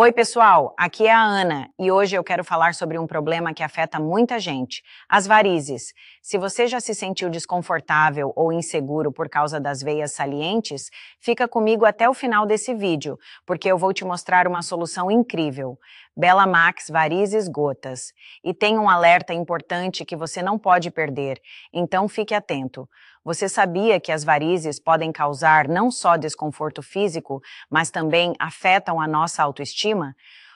Oi, pessoal, aqui é a Ana e hoje eu quero falar sobre um problema que afeta muita gente: as varizes. Se você já se sentiu desconfortável ou inseguro por causa das veias salientes, fica comigo até o final desse vídeo, porque eu vou te mostrar uma solução incrível. Bela Max Varizes Gotas. E tem um alerta importante que você não pode perder, então fique atento. Você sabia que as varizes podem causar não só desconforto físico, mas também afetam a nossa autoestima?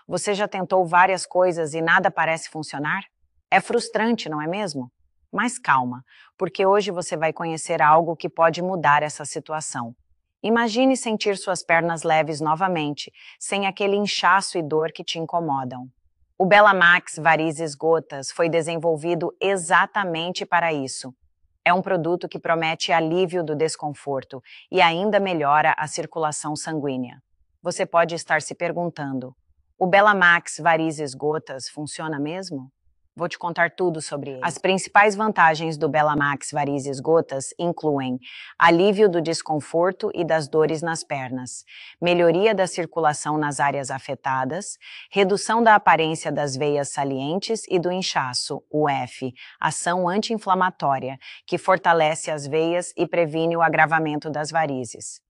Você já tentou várias coisas e nada parece funcionar? É frustrante, não é mesmo? Mas calma, porque hoje você vai conhecer algo que pode mudar essa situação. Imagine sentir suas pernas leves novamente, sem aquele inchaço e dor que te incomodam. O Belamax Varizes Gotas foi desenvolvido exatamente para isso. É um produto que promete alívio do desconforto e ainda melhora a circulação sanguínea. Você pode estar se perguntando: o Belamax Varizes Gotas funciona mesmo? Vou te contar tudo sobre ele. As principais vantagens do Belamax Varizes Gotas incluem alívio do desconforto e das dores nas pernas, melhoria da circulação nas áreas afetadas, redução da aparência das veias salientes e do inchaço, UF, ação anti-inflamatória, que fortalece as veias e previne o agravamento das varizes.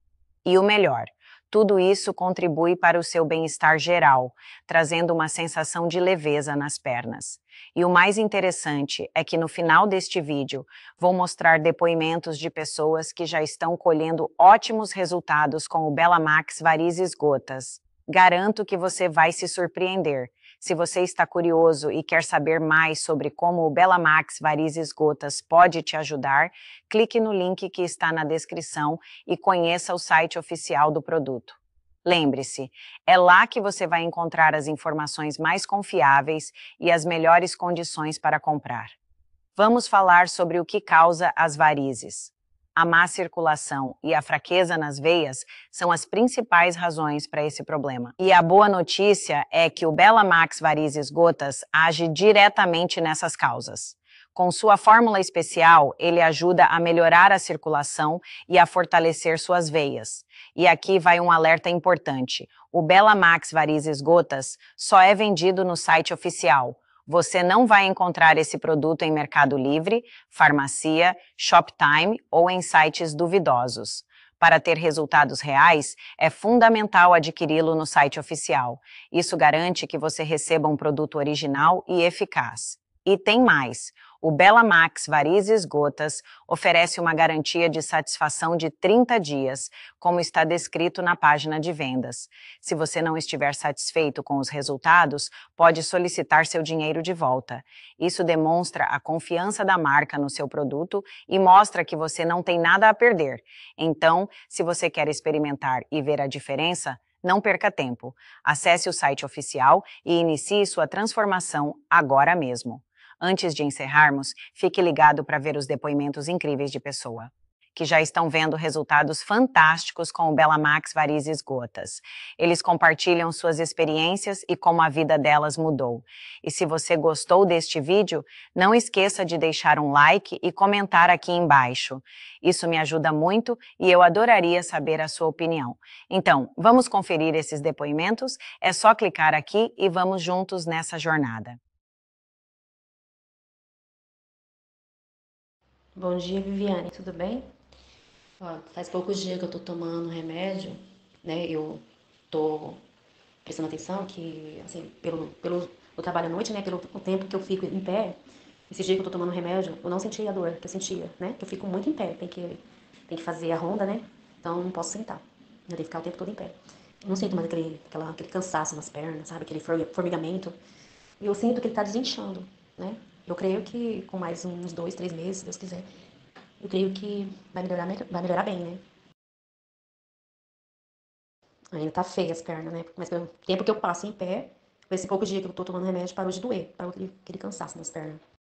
E o melhor, tudo isso contribui para o seu bem-estar geral, trazendo uma sensação de leveza nas pernas. E o mais interessante é que no final deste vídeo vou mostrar depoimentos de pessoas que já estão colhendo ótimos resultados com o Bela Max Varizes Gotas. Garanto que você vai se surpreender. Se você está curioso e quer saber mais sobre como o Bela Max Varizes Gotas pode te ajudar, clique no link que está na descrição e conheça o site oficial do produto. Lembre-se, é lá que você vai encontrar as informações mais confiáveis e as melhores condições para comprar. Vamos falar sobre o que causa as varizes a má circulação e a fraqueza nas veias são as principais razões para esse problema. E a boa notícia é que o Bela Max Varizes Gotas age diretamente nessas causas. Com sua fórmula especial, ele ajuda a melhorar a circulação e a fortalecer suas veias. E aqui vai um alerta importante: o Bela Max Varizes Gotas só é vendido no site oficial você não vai encontrar esse produto em Mercado Livre, farmacia, Shoptime ou em sites duvidosos. Para ter resultados reais, é fundamental adquiri-lo no site oficial. Isso garante que você receba um produto original e eficaz. E tem mais. O Bela Max Varizes Gotas oferece uma garantia de satisfação de 30 dias, como está descrito na página de vendas. Se você não estiver satisfeito com os resultados, pode solicitar seu dinheiro de volta. Isso demonstra a confiança da marca no seu produto e mostra que você não tem nada a perder. Então, se você quer experimentar e ver a diferença, não perca tempo. Acesse o site oficial e inicie sua transformação agora mesmo. Antes de encerrarmos, fique ligado para ver os depoimentos incríveis de pessoa que já estão vendo resultados fantásticos com o Bela Max Varizes Gotas. Eles compartilham suas experiências e como a vida delas mudou. E se você gostou deste vídeo, não esqueça de deixar um like e comentar aqui embaixo. Isso me ajuda muito e eu adoraria saber a sua opinião. Então, vamos conferir esses depoimentos? É só clicar aqui e vamos juntos nessa jornada. Bom dia, Viviane, tudo bem? Ó, faz poucos dias que eu tô tomando remédio, né? Eu tô prestando atenção que, assim, pelo, pelo eu trabalho à noite, né? Pelo tempo que eu fico em pé, esse dia que eu tô tomando remédio, eu não sentia a dor que eu sentia, né? Que eu fico muito em pé, tem que, tem que fazer a ronda, né? Então não posso sentar, eu tenho que ficar o tempo todo em pé. Eu não sinto mais aquele, aquela, aquele cansaço nas pernas, sabe? Aquele formigamento. E eu sinto que ele tá desinchando, né? Eu creio que com mais uns dois, três meses, se Deus quiser, eu creio que vai melhorar, vai melhorar bem, né? Ainda tá feia as pernas, né? Mas pelo tempo que eu passo em pé, nesse esse pouco dia que eu tô tomando remédio, parou de doer, parou aquele, aquele cansaço nas pernas.